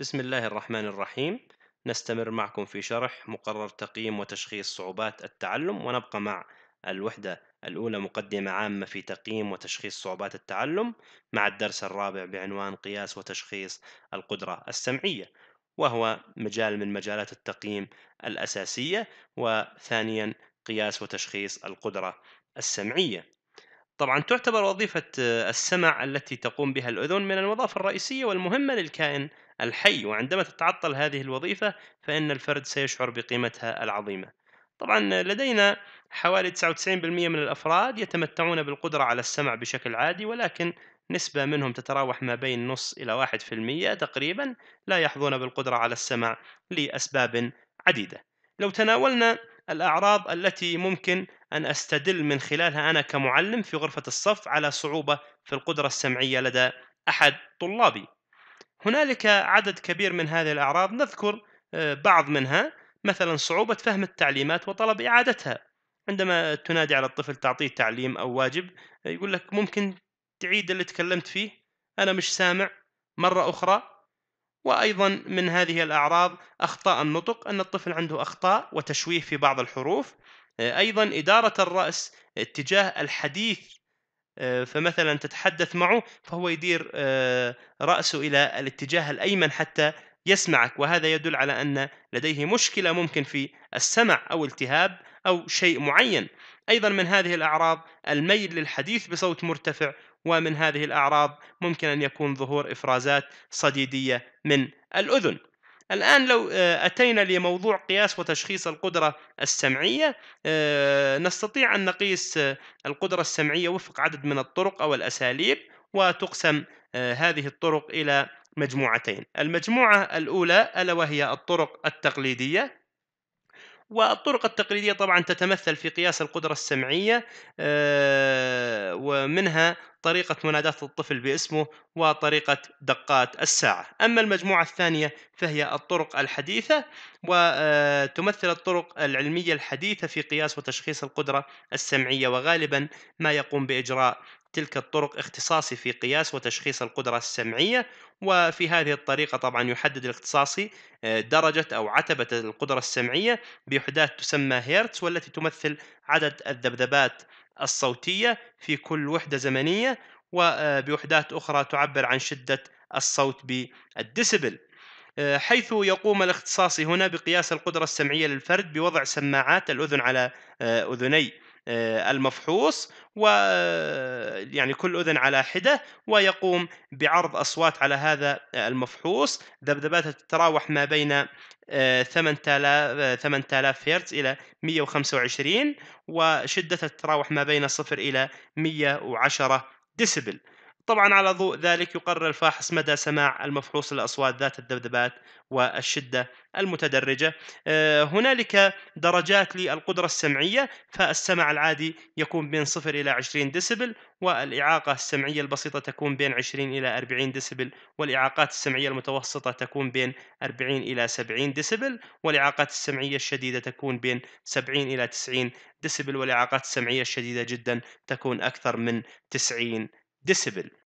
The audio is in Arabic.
بسم الله الرحمن الرحيم نستمر معكم في شرح مقرر تقييم وتشخيص صعوبات التعلم ونبقى مع الوحدة الأولى مقدمة عامة في تقييم وتشخيص صعوبات التعلم مع الدرس الرابع بعنوان قياس وتشخيص القدرة السمعية وهو مجال من مجالات التقييم الأساسية وثانيا قياس وتشخيص القدرة السمعية طبعا تعتبر وظيفة آه، السمع التي تقوم بها الأذن من الوظائف الرئيسية والمهمة للكائن الحي وعندما تتعطل هذه الوظيفة فإن الفرد سيشعر بقيمتها العظيمة طبعا لدينا حوالي 99% من الأفراد يتمتعون بالقدرة على السمع بشكل عادي ولكن نسبة منهم تتراوح ما بين نص إلى 1% تقريبا لا يحظون بالقدرة على السمع لأسباب عديدة لو تناولنا الأعراض التي ممكن أن أستدل من خلالها أنا كمعلم في غرفة الصف على صعوبة في القدرة السمعية لدى أحد طلابي هنالك عدد كبير من هذه الأعراض نذكر آه، بعض منها مثلا صعوبة فهم التعليمات وطلب إعادتها عندما تنادي على الطفل تعطيه تعليم أو واجب يقول لك ممكن تعيد اللي تكلمت فيه أنا مش سامع مرة أخرى وأيضا من هذه الأعراض أخطاء النطق أن الطفل عنده أخطاء وتشويه في بعض الحروف ايضا اداره الراس اتجاه الحديث آه، فمثلا تتحدث معه فهو يدير آه، راسه الى الاتجاه الايمن حتى يسمعك وهذا يدل على ان لديه مشكله ممكن في السمع او التهاب او شيء معين ايضا من هذه الاعراض الميل للحديث بصوت مرتفع ومن هذه الاعراض ممكن ان يكون ظهور افرازات صديديه من الاذن الآن لو آه، أتينا لموضوع قياس وتشخيص القدرة السمعية آه، نستطيع أن نقيس آه، القدرة السمعية وفق عدد من الطرق أو الأساليب وتقسم هذه الطرق إلى مجموعتين المجموعة الأولى ألا وهي الطرق التقليدية والطرق التقليديه طبعا تتمثل في قياس القدره السمعيه آه، ومنها طريقه مناداه الطفل باسمه وطريقه دقات الساعه اما المجموعه الثانيه فهي الطرق الحديثه وتمثل آه، الطرق العلميه الحديثه في قياس وتشخيص القدره السمعيه وغالبا ما يقوم باجراء تلك الطرق اختصاصي في قياس وتشخيص القدرة السمعية وفي هذه الطريقة طبعا يحدد الاختصاصي آه، درجة أو عتبة القدرة السمعية بوحدات تسمى هيرتز والتي تمثل عدد الذبذبات الصوتية في كل وحدة زمنية وبوحدات آه، أخرى تعبر عن شدة الصوت بالديسبل آه، حيث يقوم الاختصاصي هنا بقياس القدرة السمعية للفرد بوضع سماعات الأذن على أذني آه، المفحوص يعني كل اذن على حده ويقوم بعرض اصوات على هذا المفحوص ذبذباته تتراوح ما بين 8000 آه، 8000 هرتز الى 125 وشدتها تتراوح ما بين 0 الى 110 ديسبل طبعا على ضوء ذلك يقرر الفاحص مدى سماع المفحوص الأصوات ذات الذبذبات والشدة المتدرجة آه، هنالك درجات للقدرة السمعية فالسمع العادي يكون بين 0 إلى 20 ديسبل والإعاقة السمعية البسيطة تكون بين 20 إلى 40 ديسبل والإعاقات السمعية المتوسطة تكون بين 40 إلى 70 ديسبل والإعاقات السمعية الشديدة تكون بين 70 إلى 90 ديسبل والإعاقات السمعية الشديدة جدا تكون أكثر من 90 disable